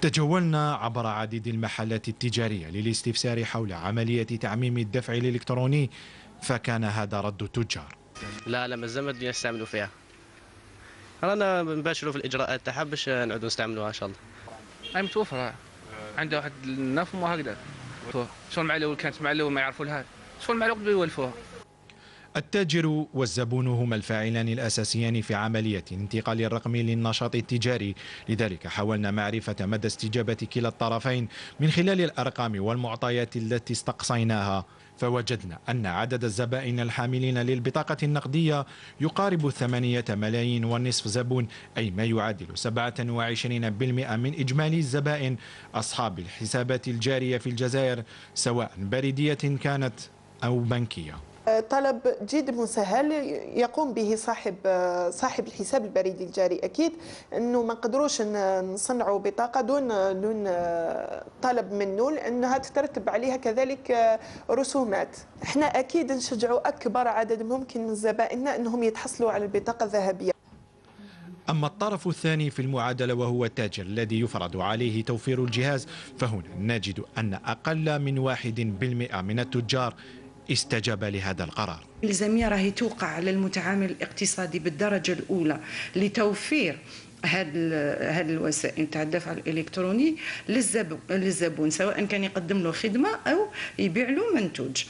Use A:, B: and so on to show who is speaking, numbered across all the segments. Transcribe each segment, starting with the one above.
A: تجولنا عبر عديد المحلات التجارية للاستفسار حول عملية تعميم الدفع الإلكتروني فكان هذا رد التجار
B: لا لا مازال ما بدينا نستعملوا فيها رانا نباشروا في الاجراءات تاعها باش نعودوا نستعملوها ان شاء الله هاي متوفره آه. عندها واحد النفم وهكذا شغل مع الاول كانت مع الاول ما يعرفوا لها شغل مع الوقت بيولفوها
A: التاجر والزبون هما الفاعلان الأساسيان في عملية الانتقال الرقمي للنشاط التجاري لذلك حاولنا معرفة مدى استجابة كلا الطرفين من خلال الأرقام والمعطيات التي استقصيناها فوجدنا أن عدد الزبائن الحاملين للبطاقة النقدية يقارب ثمانية ملايين ونصف زبون أي ما يعادل 27% من إجمالي الزبائن أصحاب الحسابات الجارية في الجزائر سواء بريدية كانت أو بنكية
C: طلب جد مسهل يقوم به صاحب صاحب الحساب البريدي الجاري اكيد انه ما نقدروش نصنعوا بطاقه دون دون طلب منه لانها تترتب عليها كذلك رسومات احنا اكيد نشجعوا اكبر عدد ممكن من زبائننا انهم يتحصلوا على البطاقه الذهبيه
A: أما الطرف الثاني في المعادلة وهو التاجر الذي يفرض عليه توفير الجهاز فهنا نجد أن أقل من واحد بالمئة من التجار استجاب لهذا القرار
D: الزمية راهي توقع على المتعامل الاقتصادي بالدرجة الأولى لتوفير هاد هاد الوسائل تاع الدفع الالكتروني للزبون سواء كان يقدم له خدمه او يبيع له منتوج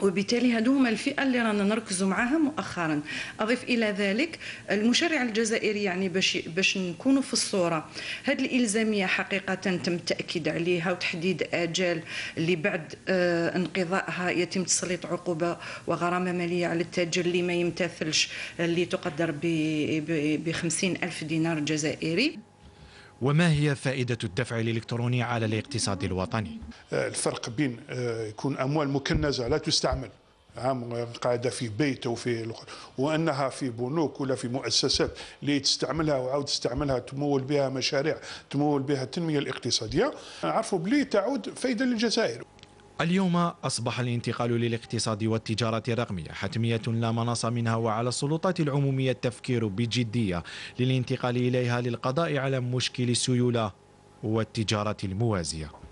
D: وبالتالي هما الفئه اللي رانا نركزوا معاها مؤخرا اضف الى ذلك المشرع الجزائري يعني باش باش نكونوا في الصوره هذه الالزاميه حقيقه تم التاكيد عليها وتحديد اجال اللي بعد آه انقضائها يتم تسليط عقوبه وغرامه ماليه على التاجر اللي ما يمتثلش اللي آه، تقدر ب 50 الف دينار جزائري
A: وما هي فائدة الدفع الإلكتروني على الاقتصاد الوطني؟
B: آه، الفرق بين آه، يكون أموال مكنزة لا تستعمل عام قاعده في بيت وفي وانها في بنوك ولا في مؤسسات اللي تستعملها وعاود تستعملها تمول بها مشاريع تمول بها التنميه الاقتصاديه نعرفوا بلي تعود فايده للجزائر
A: اليوم أصبح الانتقال للاقتصاد والتجارة الرقمية حتمية لا مناص منها وعلى السلطات العمومية التفكير بجدية للانتقال إليها للقضاء على مشكل السيولة والتجارة الموازية